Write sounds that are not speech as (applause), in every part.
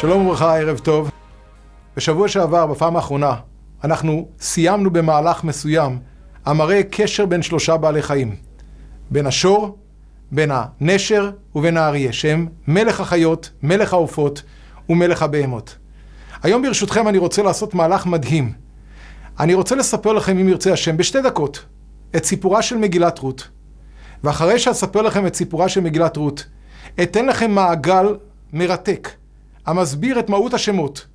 שלום וברכה, ערב טוב. בשבוע שעבר, בפעם האחרונה, אנחנו סיימנו במהלך מסוים המראה קשר בין שלושה בעלי חיים, בין השור, בין הנשר ובין האריה, שהם מלך החיות, מלך העופות ומלך הבהמות. היום ברשותכם אני רוצה לעשות מהלך מדהים. אני רוצה לספר לכם, אם ירצה השם, בשתי דקות, את סיפורה של מגילת רות. ואחרי שאספר לכם את סיפורה של מגילת רות, אתן לכם מעגל מרתק המסביר את מהות השמות.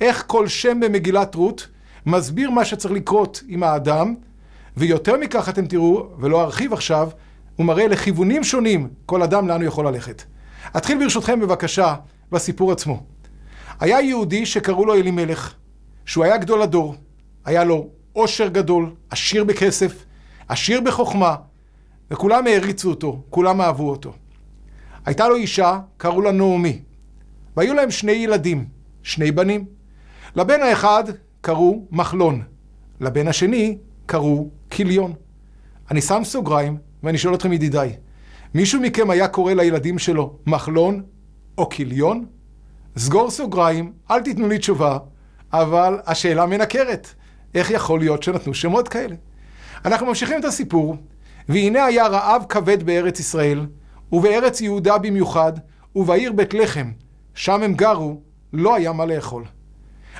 איך כל שם במגילת רות מסביר מה שצריך לקרות עם האדם, ויותר מכך אתם תראו, ולא ארחיב עכשיו, הוא מראה לכיוונים שונים כל אדם לאן הוא יכול ללכת. אתחיל ברשותכם בבקשה בסיפור עצמו. היה יהודי שקראו לו אלימלך, שהוא היה גדול הדור, היה לו עושר גדול, עשיר בכסף, עשיר בחוכמה, וכולם העריצו אותו, כולם אהבו אותו. הייתה לו אישה, קראו לה נעמי. והיו להם שני ילדים, שני בנים. לבן האחד קראו מחלון, לבן השני קראו כיליון. אני שם סוגריים ואני שואל אתכם ידידיי, מישהו מכם היה קורא לילדים שלו מחלון או כיליון? סגור סוגריים, אל תיתנו לי תשובה, אבל השאלה מנקרת. איך יכול להיות שנתנו שמות כאלה? אנחנו ממשיכים את הסיפור, והנה היה רעב כבד בארץ ישראל, ובארץ יהודה במיוחד, ובעיר בית לחם, שם הם גרו, לא היה מה לאכול.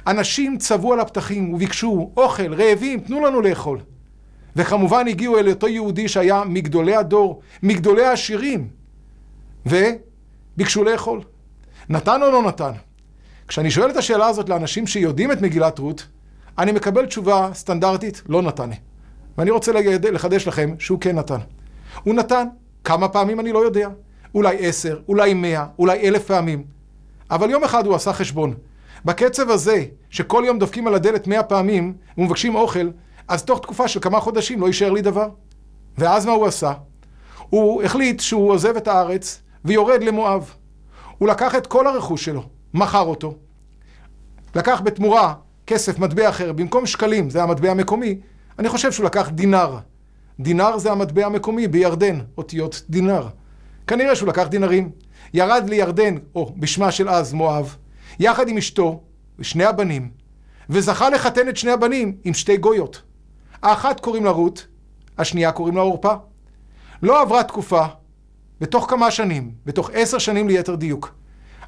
אנשים צבאו על הפתחים וביקשו אוכל, רעבים, תנו לנו לאכול. וכמובן הגיעו אל אותו יהודי שהיה מגדולי הדור, מגדולי העשירים, וביקשו לאכול. נתן או לא נתן? כשאני שואל את השאלה הזאת לאנשים שיודעים את מגילת רות, אני מקבל תשובה סטנדרטית, לא נתנה. ואני רוצה לחדש לכם שהוא כן נתן. הוא נתן. כמה פעמים אני לא יודע. אולי עשר, אולי מאה, אולי אלף פעמים. אבל יום אחד הוא עשה חשבון. בקצב הזה, שכל יום דופקים על הדלת מאה פעמים ומבקשים אוכל, אז תוך תקופה של כמה חודשים לא יישאר לי דבר. ואז מה הוא עשה? הוא החליט שהוא עוזב את הארץ ויורד למואב. הוא לקח את כל הרכוש שלו, מכר אותו. לקח בתמורה כסף, מטבע אחר, במקום שקלים, זה המטבע המקומי, אני חושב שהוא לקח דינר. דינר זה המטבע המקומי בירדן, אותיות דינר. כנראה שהוא לקח דינרים. ירד לירדן, או בשמה של אז מואב, יחד עם אשתו ושני הבנים, וזכה לחתן את שני הבנים עם שתי גויות. האחת קוראים לה רות, השנייה קוראים לה עורפה. לא עברה תקופה, בתוך כמה שנים, בתוך עשר שנים ליתר דיוק,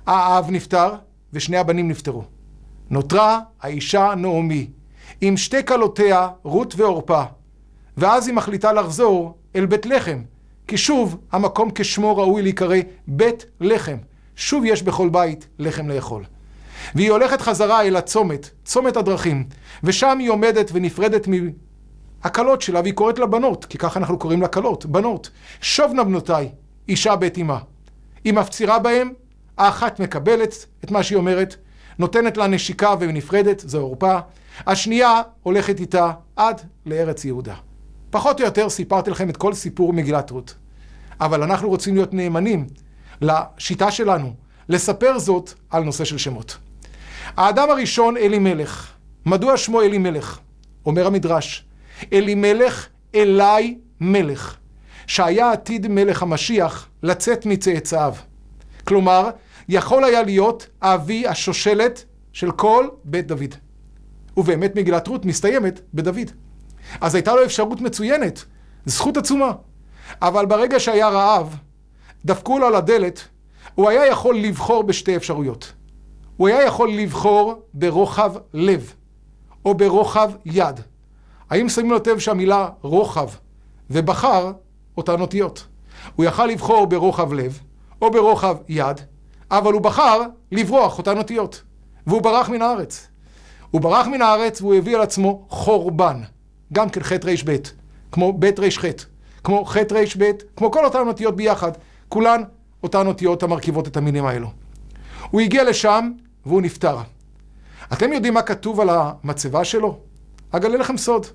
האב נפטר ושני הבנים נפטרו. נותרה האישה נעמי, עם שתי כלותיה, רות ועורפה, ואז היא מחליטה לחזור אל בית לחם, כי שוב, המקום כשמו ראוי להיקרא בית לחם. שוב יש בכל בית לחם לאכול. והיא הולכת חזרה אל הצומת, צומת הדרכים, ושם היא עומדת ונפרדת מהכלות שלה, והיא קוראת לה בנות, כי ככה אנחנו קוראים לה כלות, בנות. שובנה בנותיי, אישה בית אמה. היא מפצירה בהם, האחת מקבלת את מה שהיא אומרת, נותנת לה נשיקה ונפרדת, זו עורפה, השנייה הולכת איתה עד לארץ יהודה. פחות או יותר סיפרתי לכם את כל סיפור מגילת רות. אבל אנחנו רוצים להיות נאמנים לשיטה שלנו, לספר זאת על נושא של שמות. האדם הראשון, אלימלך. מדוע שמו אלימלך? אומר המדרש, אלימלך אלי מלך, שהיה עתיד מלך המשיח לצאת מצאצאיו. כלומר, יכול היה להיות אבי השושלת של כל בית דוד. ובאמת מגילת רות מסתיימת בדוד. אז הייתה לו אפשרות מצוינת, זכות עצומה. אבל ברגע שהיה רעב, דפקו לו על הדלת, הוא היה יכול לבחור בשתי אפשרויות. הוא היה יכול לבחור ברוחב לב, או ברוחב יד. האם שמים לו תב שהמילה רוחב ובחר אותן אותיות? הוא יכל לבחור ברוחב לב, או ברוחב יד, אבל הוא בחר לברוח אותן אותיות. והוא ברח מן הארץ. הוא ברח מן הארץ והוא הביא על עצמו חורבן. גם כן ח' רב, כמו ב' רח, כמו ח' רב, כמו כל אותן אותיות ביחד, כולן אותן אותיות המרכיבות את המילים האלו. הוא הגיע לשם והוא נפטר. אתם יודעים מה כתוב על המצבה שלו? אגלה לכם סוד.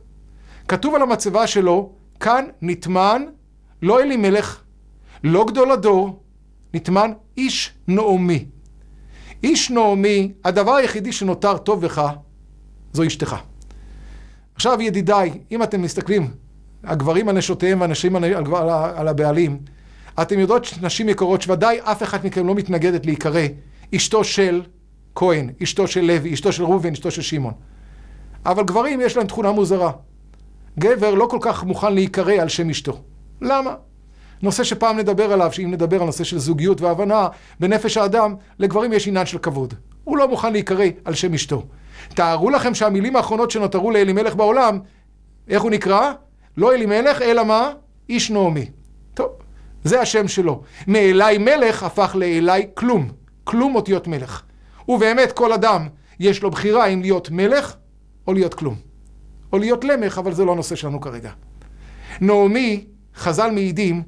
כתוב על המצבה שלו, כאן נטמן לא אלימלך, לא גדול הדור, נטמן איש נעמי. איש נעמי, הדבר היחידי שנותר טוב לך, זו אשתך. עכשיו ידידיי, אם אתם מסתכלים, הגברים על נשותיהם והנשים על, על, על הבעלים, אתם יודעות נשים יקרות שוודאי אף אחת מכם לא מתנגדת להיקרא אשתו של כהן, אשתו של לוי, אשתו של ראובן, אשתו של שמעון. אבל גברים יש להם תכונה מוזרה. גבר לא כל כך מוכן להיקרא על שם אשתו. למה? נושא שפעם נדבר עליו, שאם נדבר על נושא של זוגיות והבנה, בנפש האדם, לגברים יש עניין של כבוד. הוא לא מוכן להיקרא על שם אשתו. תארו לכם שהמילים האחרונות שנותרו לאלימלך בעולם, איך הוא נקרא? לא אלימלך, אלא מה? איש נעמי. טוב, זה השם שלו. מאלי מלך הפך לאלי כלום. כלום אותיות מלך. ובאמת כל אדם יש לו בחירה אם להיות מלך או להיות כלום. או להיות למך, אבל זה לא הנושא שלנו כרגע. נעמי, חז"ל מעידים,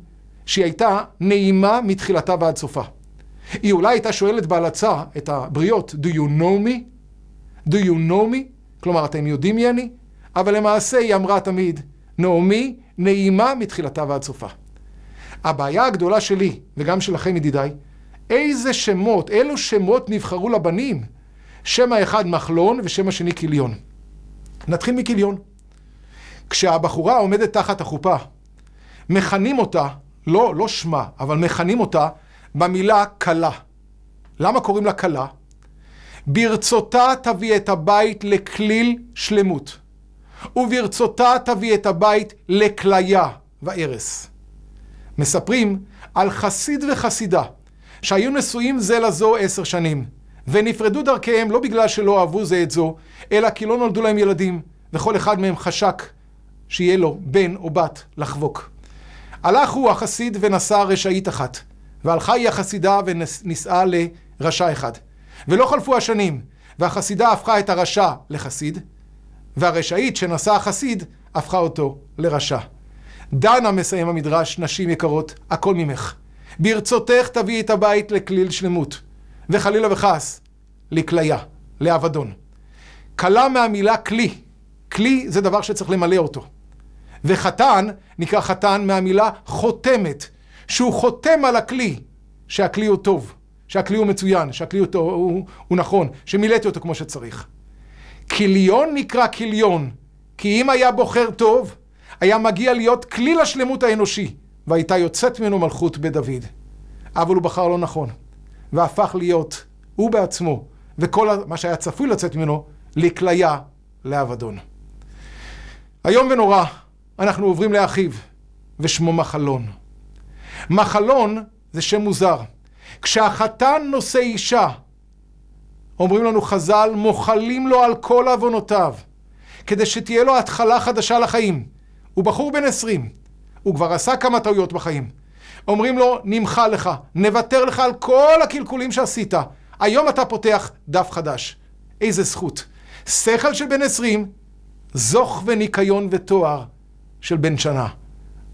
שהיא הייתה נעימה מתחילתה ועד סופה. היא אולי הייתה שואלת בהלצה את הבריות, Do you know me? Do you know me? כלומר, אתם יודעים מי אני? אבל למעשה היא אמרה תמיד, נעמי נעימה מתחילתה ועד סופה. הבעיה הגדולה שלי, וגם שלכם ידידיי, איזה שמות, אילו שמות נבחרו לבנים? שם האחד מחלון ושם השני כיליון. נתחיל מכיליון. כשהבחורה עומדת תחת החופה, מכנים אותה, לא, לא שמה, אבל מכנים אותה במילה כלה. למה קוראים לה כלה? ברצותה תביא את הבית לכליל שלמות, וברצותה תביא את הבית לכליה והרס. מספרים על חסיד וחסידה שהיו נשואים זה לזו עשר שנים, ונפרדו דרכיהם לא בגלל שלא אהבו זה את זו, אלא כי לא נולדו להם ילדים, וכל אחד מהם חשק שיהיה לו בן או בת לחבוק. הלך הוא החסיד ונשא רשעית אחת, והלכה היא החסידה ונישאה לרשע אחד. ולא חלפו השנים, והחסידה הפכה את הרשע לחסיד, והרשעית שנשא החסיד הפכה אותו לרשע. דנה, מסיים המדרש, נשים יקרות, הכל ממך. ברצותך תביאי את הבית לכליל שלמות, וחלילה וחס, לכליה, לאבדון. כלה מהמילה כלי. כלי זה דבר שצריך למלא אותו. וחתן נקרא חתן מהמילה חותמת, שהוא חותם על הכלי, שהכלי הוא טוב. שהכלי הוא מצוין, שהכלי הוא, הוא, הוא הוא נכון, שמילאתי אותו כמו שצריך. כליון נקרא כליון, כי אם היה בוחר טוב, היה מגיע להיות כלי לשלמות האנושי, והייתה יוצאת ממנו מלכות בית דוד. אבל הוא בחר לא נכון, והפך להיות, הוא בעצמו, וכל מה שהיה צפוי לצאת ממנו, לכליה, לאבדון. היום ונורא, אנחנו עוברים לאחיו, ושמו מחלון. מחלון זה שם מוזר. כשהחתן נושא אישה, אומרים לנו חז"ל, מוחלים לו על כל עוונותיו, כדי שתהיה לו התחלה חדשה לחיים. הוא בחור בן 20, הוא כבר עשה כמה טעויות בחיים. אומרים לו, נמחה לך, נוותר לך על כל הקלקולים שעשית. היום אתה פותח דף חדש. איזה זכות. שכל של בן 20, זוך וניקיון ותואר של בן שנה.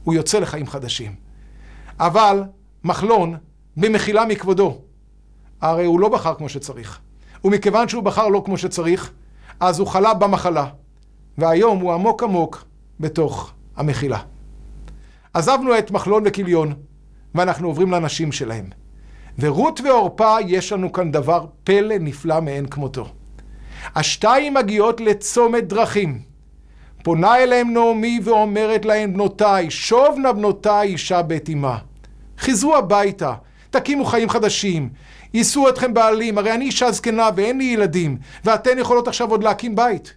הוא יוצא לחיים חדשים. אבל מחלון במחילה מכבודו. הרי הוא לא בחר כמו שצריך. ומכיוון שהוא בחר לא כמו שצריך, אז הוא חלה במחלה. והיום הוא עמוק עמוק בתוך המחילה. עזבנו את מחלון וכיליון, ואנחנו עוברים לנשים שלהם. ורות ועורפה, יש לנו כאן דבר פלא נפלא מאין כמותו. השתיים מגיעות לצומת דרכים. פונה אליהם נעמי ואומרת להם, בנותיי, שוב נא בנותיי אישה בית אמה. חזרו הביתה, תקימו חיים חדשים. יישאו אתכם בעלים, הרי אני אישה זקנה ואין לי ילדים, ואתן יכולות עכשיו עוד להקים בית.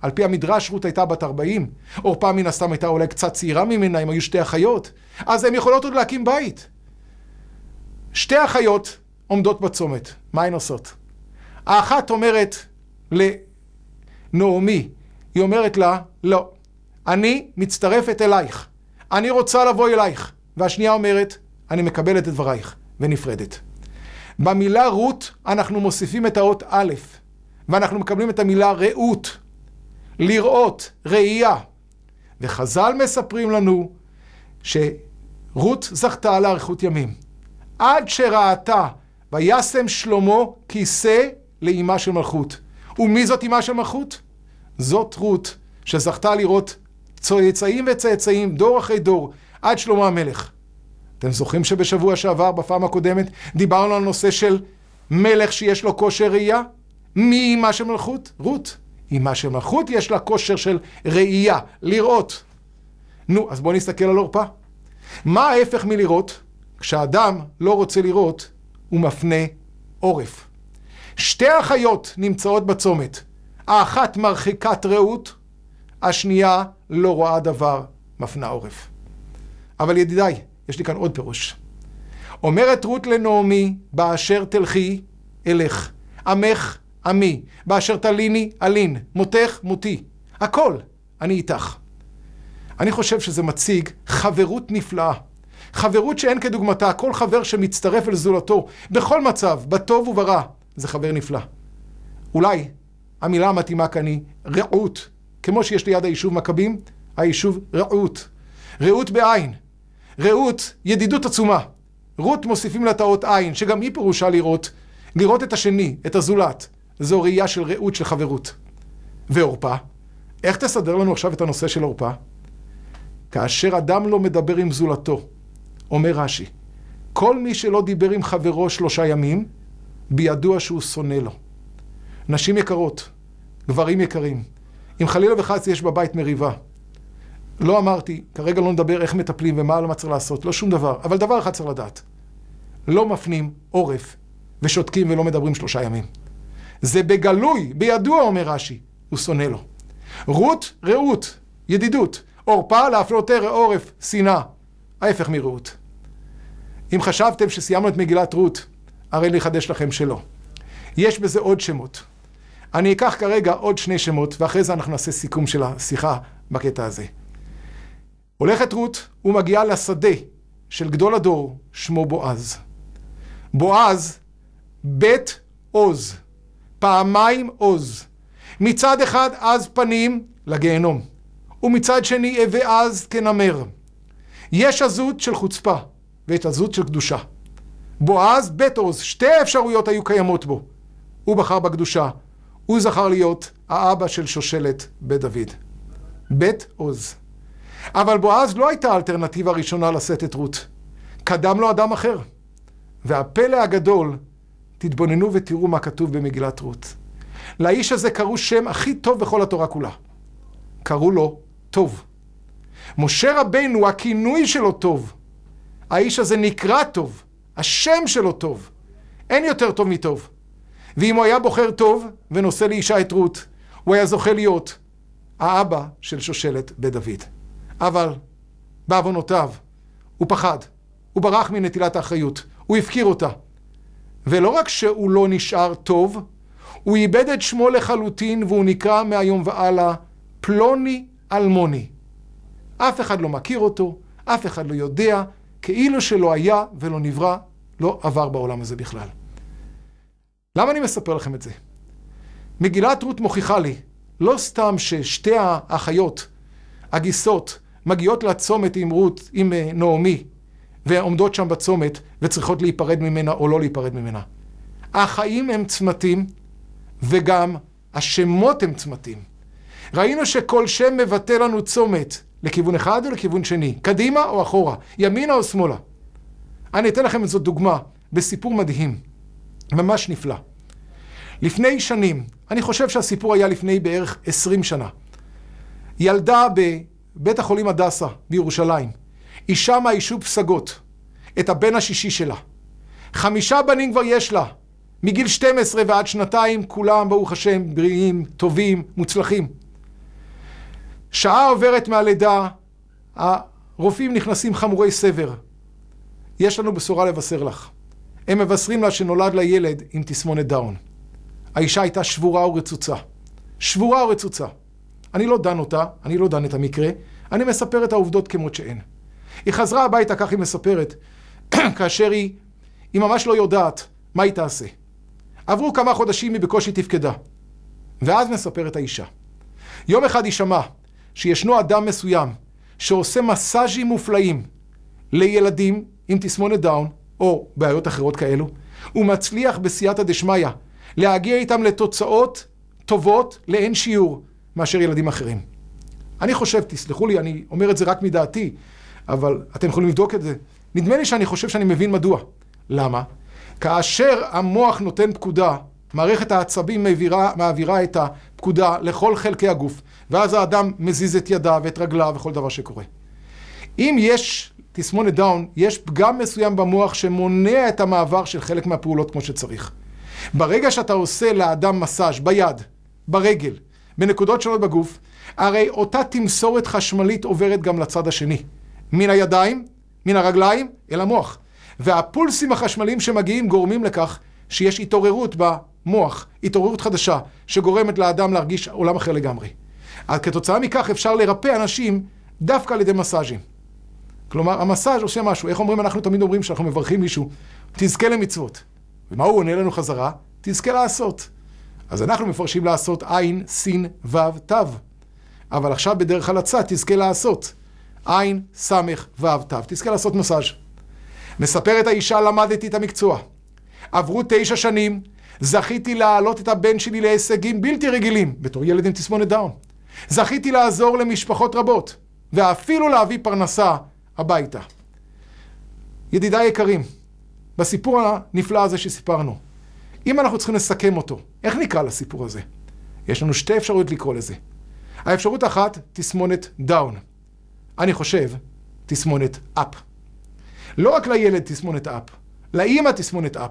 על פי המדרש, רות הייתה בת 40. עורפה מן הסתם הייתה אולי קצת צעירה ממנה, אם היו שתי אחיות. אז הן יכולות עוד להקים בית. שתי אחיות עומדות בצומת, מה הן עושות? האחת אומרת לנעמי, היא אומרת לה, לא, אני מצטרפת אלייך, אני רוצה לבוא אלייך. והשנייה אומרת, אני מקבלת את דברייך. ונפרדת. במילה רות אנחנו מוסיפים את האות א', ואנחנו מקבלים את המילה ראות, לראות, ראייה. וחז"ל מספרים לנו שרות זכתה לאריכות ימים, עד שראתה וישם שלמה כיסא לאימה של מלכות. ומי זאת אימה של מלכות? זאת רות, שזכתה לראות צאצאים וצאצאים, דור אחרי דור, עד שלמה המלך. אתם זוכרים שבשבוע שעבר, בפעם הקודמת, דיברנו על נושא של מלך שיש לו כושר ראייה? מי אימה של מלכות? רות. אימה של מלכות יש לה כושר של ראייה, לראות. נו, אז בואו נסתכל על עורפה. מה ההפך מלראות? כשאדם לא רוצה לראות, הוא מפנה עורף. שתי אחיות נמצאות בצומת. האחת מרחיקת ראות, השנייה לא רואה דבר, מפנה עורף. אבל ידידיי, יש לי כאן עוד פירוש. אומרת רות לנעמי, באשר תלכי, אלך. עמך, עמי. באשר תליני, אלין. מותך, מותי. הכל, אני איתך. אני חושב שזה מציג חברות נפלאה. חברות שאין כדוגמתה, כל חבר שמצטרף אל זולתו, בכל מצב, בטוב וברע, זה חבר נפלא. אולי המילה המתאימה כאן היא רעות. כמו שיש ליד היישוב מכבים, היישוב רעות. רעות בעין. רעות, ידידות עצומה. רות מוסיפים לה את האות עין, שגם היא פירושה לראות. לראות את השני, את הזולת. זו ראייה של רעות, של חברות. ועורפה? איך תסדר לנו עכשיו את הנושא של עורפה? כאשר אדם לא מדבר עם זולתו, אומר רש"י, כל מי שלא דיבר עם חברו שלושה ימים, בידוע שהוא שונא לו. נשים יקרות, גברים יקרים, אם חלילה וחס יש בבית מריבה, לא אמרתי, כרגע לא נדבר איך מטפלים ומה למה לא צריך לעשות, לא שום דבר. אבל דבר אחד צריך לדעת, לא מפנים עורף ושותקים ולא מדברים שלושה ימים. זה בגלוי, בידוע, אומר רש"י, הוא שונא לו. רות, רעות, ידידות. עורפה להפלות עורף, שנאה. ההפך מרעות. אם חשבתם שסיימנו את מגילת רות, הרי לחדש לכם שלא. יש בזה עוד שמות. אני אקח כרגע עוד שני שמות, ואחרי זה אנחנו נעשה סיכום של השיחה בקטע הזה. הולכת רות ומגיעה לשדה של גדול הדור, שמו בועז. בועז, בית עוז, פעמיים עוז. מצד אחד עז פנים לגיהנום, ומצד שני הווה עז כנמר. יש עזות של חוצפה, ואת עזות של קדושה. בועז, בית עוז, שתי האפשרויות היו קיימות בו. הוא בחר בקדושה, הוא זכר להיות האבא של שושלת בית דוד. בית עוז. אבל בועז לא הייתה האלטרנטיבה הראשונה לשאת את רות. קדם לו אדם אחר. והפלא הגדול, תתבוננו ותראו מה כתוב במגילת רות. לאיש הזה קראו שם הכי טוב בכל התורה כולה. קראו לו טוב. משה רבנו, הכינוי שלו טוב. האיש הזה נקרא טוב. השם שלו טוב. אין יותר טוב מטוב. ואם הוא היה בוחר טוב ונושא לאישה את רות, הוא היה זוכה להיות האבא של שושלת בית דוד. אבל בעוונותיו הוא פחד, הוא ברח מנטילת האחריות, הוא הפקיר אותה. ולא רק שהוא לא נשאר טוב, הוא איבד את שמו לחלוטין והוא נקרא מהיום והלאה פלוני אלמוני. אף אחד לא מכיר אותו, אף אחד לא יודע, כאילו שלא היה ולא נברא, לא עבר בעולם הזה בכלל. למה אני מספר לכם את זה? מגילת רות מוכיחה לי, לא סתם ששתי האחיות, הגיסות, מגיעות לצומת עם רות, עם אה, נעמי, ועומדות שם בצומת, וצריכות להיפרד ממנה או לא להיפרד ממנה. החיים הם צמתים, וגם השמות הם צמתים. ראינו שכל שם מבטא לנו צומת, לכיוון אחד או לכיוון שני, קדימה או אחורה, ימינה או שמאלה. אני אתן לכם איזו דוגמה בסיפור מדהים, ממש נפלא. לפני שנים, אני חושב שהסיפור היה לפני בערך 20 שנה, ילדה בית החולים הדסה בירושלים. אישה מהיישוב פסגות, את הבן השישי שלה. חמישה בנים כבר יש לה, מגיל 12 ועד שנתיים, כולם, ברוך השם, בריאים, טובים, מוצלחים. שעה עוברת מהלידה, הרופאים נכנסים חמורי סבר. יש לנו בשורה לבשר לך. הם מבשרים לה שנולד לה ילד עם תסמונת דאון. האישה הייתה שבורה ורצוצה. שבורה ורצוצה. אני לא דן אותה, אני לא דן את המקרה, אני מספר את העובדות כמות שהן. היא חזרה הביתה, כך היא מספרת, (clears throat) כאשר היא, היא ממש לא יודעת מה היא תעשה. עברו כמה חודשים, היא בקושי תפקדה. ואז מספרת האישה. יום אחד היא שמעה שישנו אדם מסוים שעושה מסאז'ים מופלאים לילדים עם תסמונת דאון, או בעיות אחרות כאלו, ומצליח בסייעתא דשמיא להגיע איתם לתוצאות טובות לאין שיעור. מאשר ילדים אחרים. אני חושב, תסלחו לי, אני אומר את זה רק מדעתי, אבל אתם יכולים לבדוק את זה. נדמה לי שאני חושב שאני מבין מדוע. למה? כאשר המוח נותן פקודה, מערכת העצבים מעבירה, מעבירה את הפקודה לכל חלקי הגוף, ואז האדם מזיז את ידיו ואת רגליו וכל דבר שקורה. אם יש תסמונת דאון, יש פגם מסוים במוח שמונע את המעבר של חלק מהפעולות כמו שצריך. ברגע שאתה עושה לאדם מסאז' ביד, ברגל, בנקודות שונות בגוף, הרי אותה תמסורת חשמלית עוברת גם לצד השני. מן הידיים, מן הרגליים, אל המוח. והפולסים החשמליים שמגיעים גורמים לכך שיש התעוררות במוח, התעוררות חדשה, שגורמת לאדם להרגיש עולם אחר לגמרי. אז כתוצאה מכך אפשר לרפא אנשים דווקא על ידי מסאז'ים. כלומר, המסאז' עושה משהו. איך אומרים, אנחנו תמיד אומרים שאנחנו מברכים מישהו, תזכה למצוות. ומה הוא עונה לנו חזרה? תזכה לעשות. אז אנחנו מפרשים לעשות עין, סין, וו, תו. אבל עכשיו בדרך הלצה תזכה לעשות. עין, סמך, וו, תו. תזכה לעשות מסאז'. מספרת האישה, למדתי את המקצוע. עברו תשע שנים, זכיתי להעלות את הבן שלי להישגים בלתי רגילים, בתור ילד עם תסמונת דאון. זכיתי לעזור למשפחות רבות, ואפילו להביא פרנסה הביתה. ידידיי היקרים, בסיפור הנפלא הזה שסיפרנו, אם אנחנו צריכים לסכם אותו, איך נקרא לסיפור הזה? יש לנו שתי אפשרויות לקרוא לזה. האפשרות אחת, תסמונת דאון. אני חושב, תסמונת אפ. לא רק לילד תסמונת אפ, לאימא תסמונת אפ.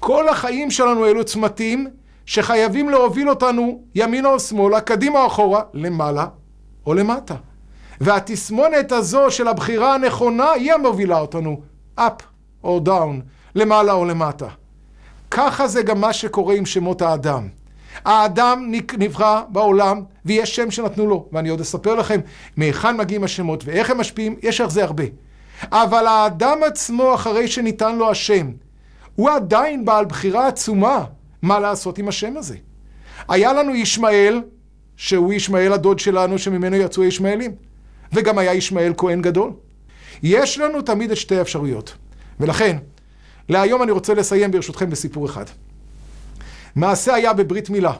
כל החיים שלנו אלו צמתים שחייבים להוביל אותנו ימינה או שמאלה, קדימה או אחורה, למעלה או למטה. והתסמונת הזו של הבחירה הנכונה היא המובילה אותנו, up או down, למעלה או למטה. ככה זה גם מה שקורה עם שמות האדם. האדם נברא בעולם, ויש שם שנתנו לו, ואני עוד אספר לכם מהיכן מגיעים השמות ואיך הם משפיעים, יש על זה הרבה. אבל האדם עצמו, אחרי שניתן לו השם, הוא עדיין בעל בחירה עצומה מה לעשות עם השם הזה. היה לנו ישמעאל, שהוא ישמעאל הדוד שלנו, שממנו יצאו הישמעאלים, וגם היה ישמעאל כהן גדול. יש לנו תמיד את שתי האפשרויות, ולכן להיום אני רוצה לסיים ברשותכם בסיפור אחד. מעשה היה בברית מילה,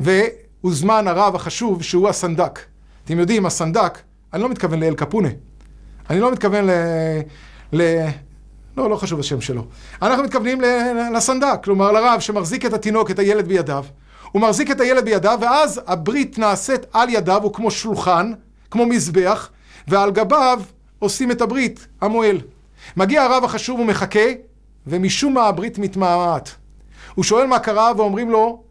והוזמן הרב החשוב שהוא הסנדק. אתם יודעים, הסנדק, אני לא מתכוון לאל קפונה. אני לא מתכוון ל... ל... לא, לא חשוב השם שלו. אנחנו מתכוונים לסנדק, כלומר לרב שמחזיק את התינוק, את הילד בידיו. הוא מחזיק את הילד בידיו, ואז הברית נעשית על ידיו, הוא כמו שולחן, כמו מזבח, ועל גביו עושים את הברית, המועל. מגיע הרב החשוב ומחכה, ומשום מה הברית מתמהמהת. הוא שואל מה קרה ואומרים לו,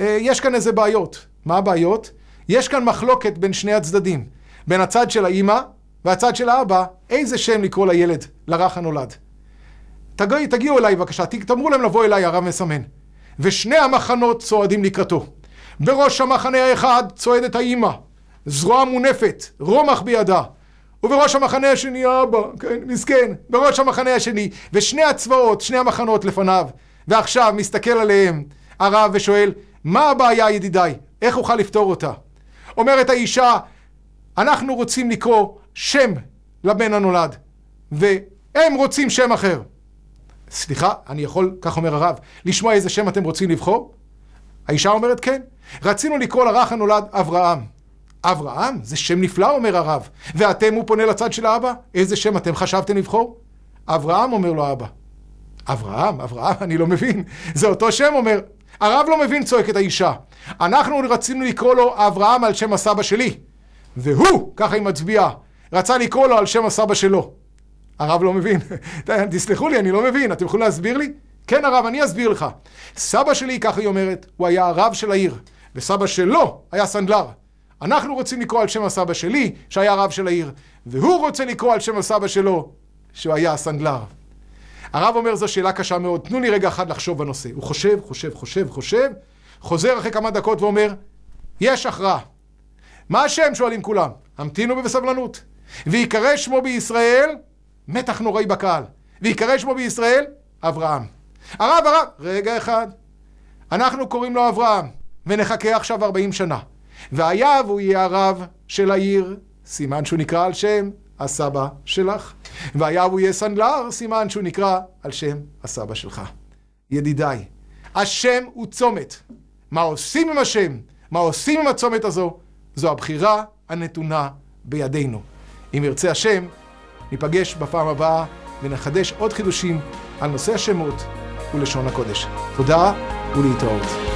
אה, יש כאן איזה בעיות. מה הבעיות? יש כאן מחלוקת בין שני הצדדים. בין הצד של האימא והצד של האבא, איזה שם לקרוא לילד, לרך הנולד. תגיע, תגיעו אליי בבקשה, תאמרו להם לבוא אליי, הרב מסמן. ושני המחנות צועדים לקראתו. בראש המחנה האחד צועדת האימא, זרוע מונפת, רומח בידה. ובראש המחנה השני אבא, כן, מסכן, בראש המחנה השני, ושני הצבאות, שני המחנות לפניו, ועכשיו מסתכל עליהם הרב ושואל, מה הבעיה ידידיי? איך אוכל לפתור אותה? אומרת האישה, אנחנו רוצים לקרוא שם לבן הנולד, והם רוצים שם אחר. סליחה, אני יכול, כך אומר הרב, לשמוע איזה שם אתם רוצים לבחור? האישה אומרת כן. רצינו לקרוא לרך הנולד אברהם. אברהם? זה שם נפלא, אומר הרב. ואתם, הוא פונה לצד של האבא? איזה שם אתם חשבתם לבחור? אברהם, אומר לו האבא. אברהם, אברהם, אני לא מבין. זה אותו שם, אומר. הרב לא מבין, צועקת האישה. אנחנו רצינו לקרוא לו אברהם על שם הסבא שלי. והוא, ככה היא מצביעה, רצה לקרוא לו על שם הסבא שלו. הרב לא מבין. (laughs) תסלחו לי, אני לא מבין. אתם יכולים להסביר לי? כן, הרב, אני אסביר לך. סבא שלי, ככה היא אומרת, הוא היה הרב של העיר, וסבא שלו היה סנדלר. אנחנו רוצים לקרוא על שם הסבא שלי, שהיה הרב של העיר, והוא רוצה לקרוא על שם הסבא שלו, שהוא היה הסנדלר. הרב אומר, זו שאלה קשה מאוד, תנו לי רגע אחד לחשוב בנושא. הוא חושב, חושב, חושב, חושב, חוזר אחרי כמה דקות ואומר, יש הכרעה. מה השם? שואלים כולם. המתינו בסבלנות. ויקרא שמו בישראל, מתח נוראי בקהל. ויקרא שמו בישראל, אברהם. הרב, הרב, רגע אחד. אנחנו קוראים לו אברהם, ונחכה עכשיו 40 שנה. והיה והוא יהיה הרב של העיר, סימן שהוא נקרא על שם הסבא שלך. והיה והוא יהיה סנדלר, סימן שהוא נקרא על שם הסבא שלך. ידידיי, השם הוא צומת. מה עושים עם השם? מה עושים עם הצומת הזו? זו הבחירה הנתונה בידינו. אם ירצה השם, ניפגש בפעם הבאה ונחדש עוד חידושים על נושא השמות ולשון הקודש. תודה ולהתראות.